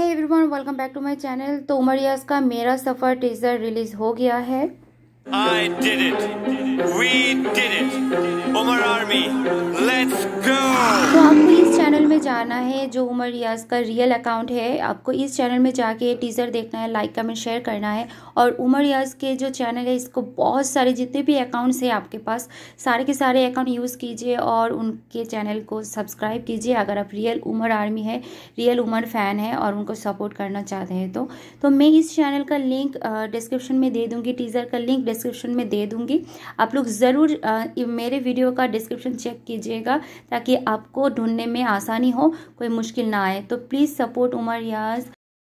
है everyone welcome back to my channel तो उमर यास का मेरा सफर टीजर रिलीज हो गया है I did it we did it Umar army let's go जाना है जो उमर रियाज का रियल अकाउंट है आपको इस चैनल में जाके टीज़र देखना है लाइक कमेंट शेयर करना है और उमर रियाज के जो चैनल है इसको बहुत सारे जितने भी अकाउंट्स हैं आपके पास सारे के सारे अकाउंट यूज़ कीजिए और उनके चैनल को सब्सक्राइब कीजिए अगर आप रियल उमर आर्मी है रियल उमर फ़ैन है और उनको सपोर्ट करना चाहते हैं तो, तो मैं इस चैनल का लिंक डिस्क्रिप्शन में दे दूँगी टीज़र का लिंक डिस्क्रिप्शन में दे दूँगी आप लोग ज़रूर मेरे वीडियो का डिस्क्रिप्शन चेक कीजिएगा ताकि आपको ढूंढने में आसानी हो हो कोई मुश्किल ना आए तो प्लीज़ सपोर्ट उमर याज़